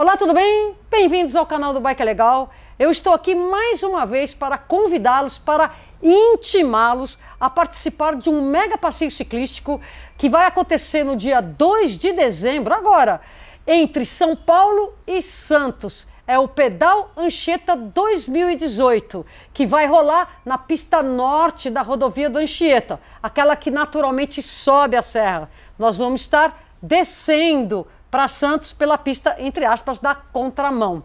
Olá, tudo bem? Bem-vindos ao canal do Bike é Legal. Eu estou aqui mais uma vez para convidá-los para intimá-los a participar de um mega passeio ciclístico que vai acontecer no dia 2 de dezembro, agora, entre São Paulo e Santos. É o Pedal Anchieta 2018, que vai rolar na pista norte da rodovia do Anchieta, aquela que naturalmente sobe a serra. Nós vamos estar descendo para Santos pela pista, entre aspas, da contramão.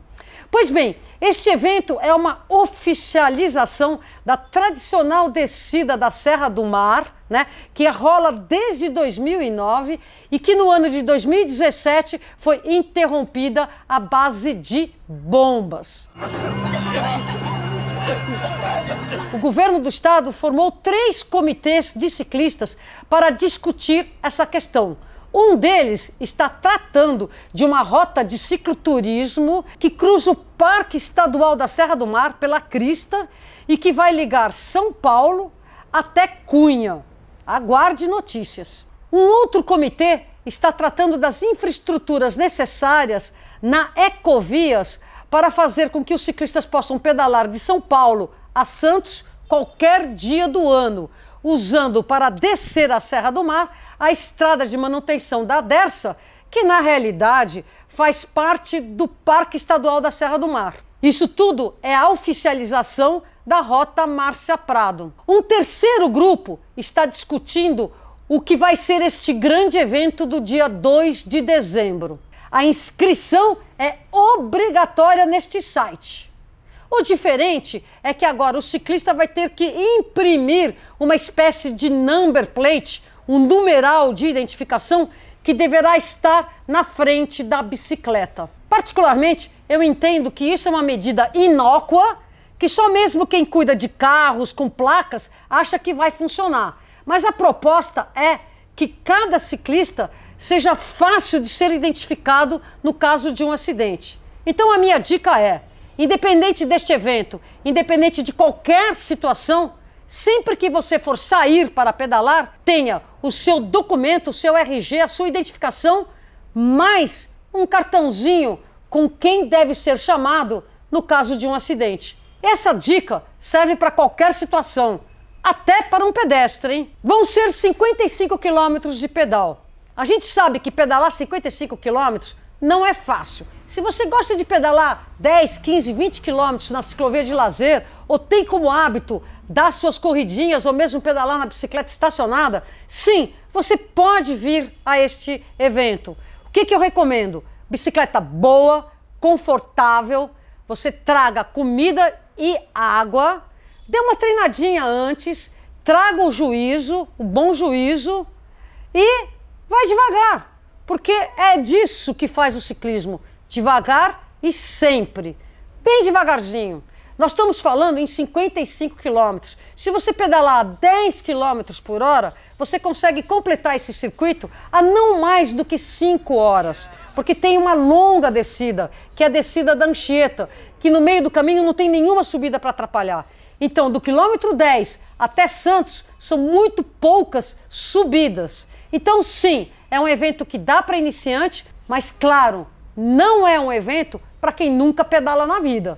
Pois bem, este evento é uma oficialização da tradicional descida da Serra do Mar, né, que rola desde 2009 e que no ano de 2017 foi interrompida à base de bombas. O governo do estado formou três comitês de ciclistas para discutir essa questão. Um deles está tratando de uma rota de cicloturismo que cruza o Parque Estadual da Serra do Mar pela crista e que vai ligar São Paulo até Cunha. Aguarde notícias. Um outro comitê está tratando das infraestruturas necessárias na Ecovias para fazer com que os ciclistas possam pedalar de São Paulo a Santos qualquer dia do ano, usando para descer a Serra do Mar a estrada de manutenção da Dersa, que na realidade faz parte do Parque Estadual da Serra do Mar. Isso tudo é a oficialização da Rota Márcia Prado. Um terceiro grupo está discutindo o que vai ser este grande evento do dia 2 de dezembro. A inscrição é obrigatória neste site. O diferente é que agora o ciclista vai ter que imprimir uma espécie de number plate, um numeral de identificação que deverá estar na frente da bicicleta. Particularmente, eu entendo que isso é uma medida inócua, que só mesmo quem cuida de carros com placas acha que vai funcionar. Mas a proposta é que cada ciclista seja fácil de ser identificado no caso de um acidente. Então a minha dica é: Independente deste evento, independente de qualquer situação, sempre que você for sair para pedalar, tenha o seu documento, o seu RG, a sua identificação, mais um cartãozinho com quem deve ser chamado no caso de um acidente. Essa dica serve para qualquer situação, até para um pedestre, hein? Vão ser 55 quilômetros de pedal. A gente sabe que pedalar 55 quilômetros não é fácil. Se você gosta de pedalar 10, 15, 20 quilômetros na ciclovia de lazer, ou tem como hábito dar suas corridinhas ou mesmo pedalar na bicicleta estacionada, sim, você pode vir a este evento. O que, que eu recomendo? Bicicleta boa, confortável, você traga comida e água, dê uma treinadinha antes, traga o juízo, o bom juízo e vai devagar. Porque é disso que faz o ciclismo, devagar e sempre, bem devagarzinho. Nós estamos falando em 55 quilômetros. Se você pedalar 10 quilômetros por hora, você consegue completar esse circuito a não mais do que 5 horas, porque tem uma longa descida, que é a descida da Anchieta, que no meio do caminho não tem nenhuma subida para atrapalhar. Então, do quilômetro 10 até Santos, são muito poucas subidas. Então, sim, é um evento que dá para iniciante, mas claro, não é um evento para quem nunca pedala na vida.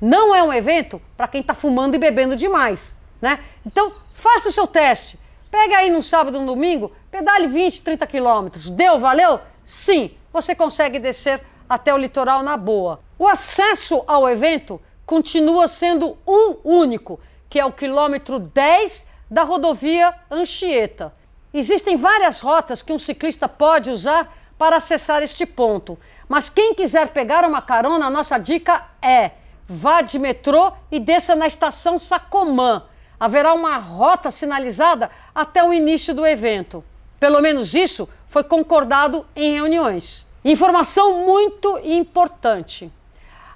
Não é um evento para quem está fumando e bebendo demais, né? Então, faça o seu teste. Pega aí num sábado, num domingo, pedale 20, 30 quilômetros. Deu, valeu? Sim, você consegue descer até o litoral na boa. O acesso ao evento continua sendo um único, que é o quilômetro 10 da rodovia Anchieta. Existem várias rotas que um ciclista pode usar para acessar este ponto. Mas quem quiser pegar uma carona, a nossa dica é: vá de metrô e desça na estação Sacomã. Haverá uma rota sinalizada até o início do evento. Pelo menos isso foi concordado em reuniões. Informação muito importante: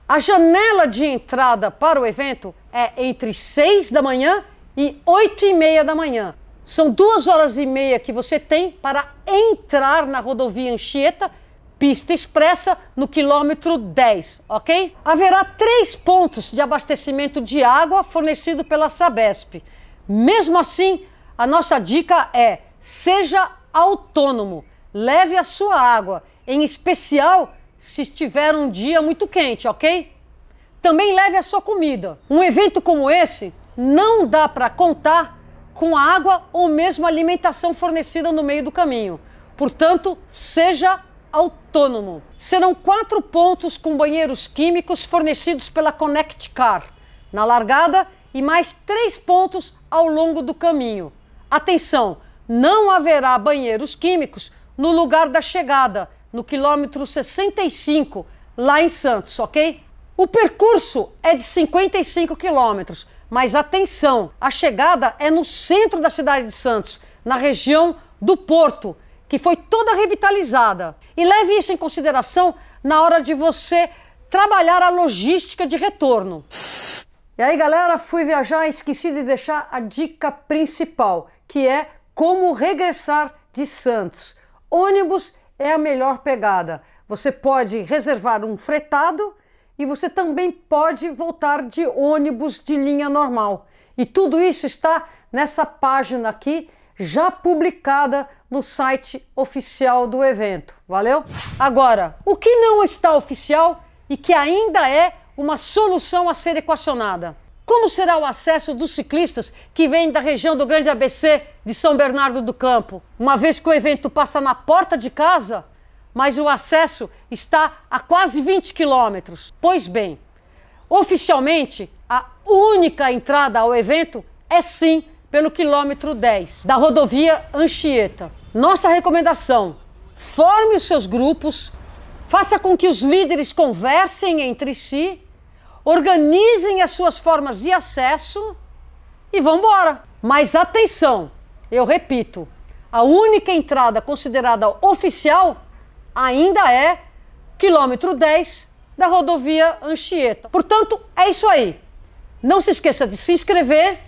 a janela de entrada para o evento é entre 6 da manhã e 8 e meia da manhã. São duas horas e meia que você tem para entrar na rodovia Anchieta, pista expressa, no quilômetro 10, ok? Haverá três pontos de abastecimento de água fornecido pela Sabesp. Mesmo assim, a nossa dica é: seja autônomo, leve a sua água, em especial se estiver um dia muito quente, ok? Também leve a sua comida. Um evento como esse não dá para contar com água ou mesmo alimentação fornecida no meio do caminho. Portanto, seja autônomo. Serão quatro pontos com banheiros químicos fornecidos pela Connect Car na largada e mais três pontos ao longo do caminho. Atenção, não haverá banheiros químicos no lugar da chegada, no quilômetro 65, lá em Santos, ok? O percurso é de 55 quilômetros mas atenção, a chegada é no centro da cidade de Santos, na região do Porto, que foi toda revitalizada. E leve isso em consideração na hora de você trabalhar a logística de retorno. E aí, galera, fui viajar e esqueci de deixar a dica principal, que é como regressar de Santos. Ônibus é a melhor pegada. Você pode reservar um fretado e você também pode voltar de ônibus de linha normal. E tudo isso está nessa página aqui, já publicada no site oficial do evento. Valeu? Agora, o que não está oficial e que ainda é uma solução a ser equacionada? Como será o acesso dos ciclistas que vêm da região do Grande ABC de São Bernardo do Campo? Uma vez que o evento passa na porta de casa, mas o acesso está a quase 20 quilômetros. Pois bem, oficialmente, a única entrada ao evento é sim pelo quilômetro 10 da rodovia Anchieta. Nossa recomendação: forme os seus grupos, faça com que os líderes conversem entre si, organizem as suas formas de acesso e vão embora. Mas atenção, eu repito, a única entrada considerada oficial ainda é quilômetro 10 da rodovia Anchieta. Portanto, é isso aí. Não se esqueça de se inscrever,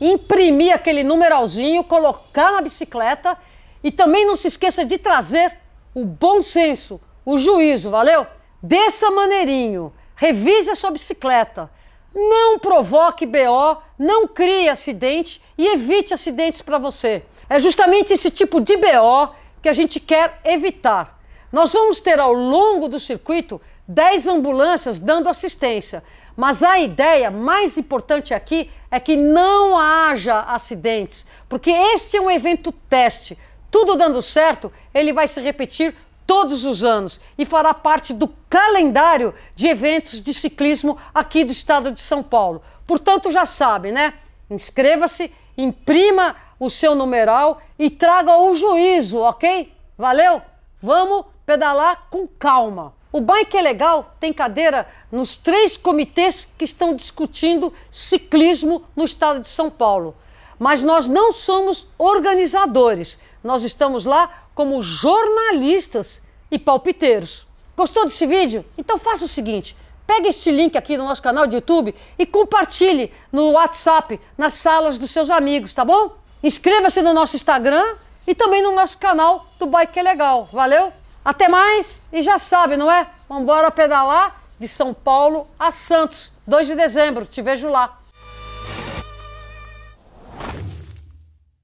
imprimir aquele numeralzinho, colocar na bicicleta e também não se esqueça de trazer o bom senso, o juízo, valeu? Dessa maneirinho, revise a sua bicicleta, não provoque BO, não crie acidente e evite acidentes para você. É justamente esse tipo de BO que a gente quer evitar. Nós vamos ter ao longo do circuito 10 ambulâncias dando assistência, mas a ideia mais importante aqui é que não haja acidentes, porque este é um evento teste. Tudo dando certo, ele vai se repetir todos os anos e fará parte do calendário de eventos de ciclismo aqui do estado de São Paulo. Portanto, já sabe, né? Inscreva-se, imprima o seu numeral e traga o juízo, ok? Valeu? Vamos pedalar com calma. O bike é legal tem cadeira nos três comitês que estão discutindo ciclismo no estado de São Paulo. Mas nós não somos organizadores, nós estamos lá como jornalistas e palpiteiros. Gostou desse vídeo? Então faça o seguinte: pegue este link aqui no nosso canal de YouTube e compartilhe no WhatsApp, nas salas dos seus amigos, tá bom? Inscreva-se no nosso Instagram e também no nosso canal do Bike é Legal. Valeu? Até mais e já sabe, não é? Vamos embora pedalar de São Paulo a Santos, 2 de dezembro. Te vejo lá.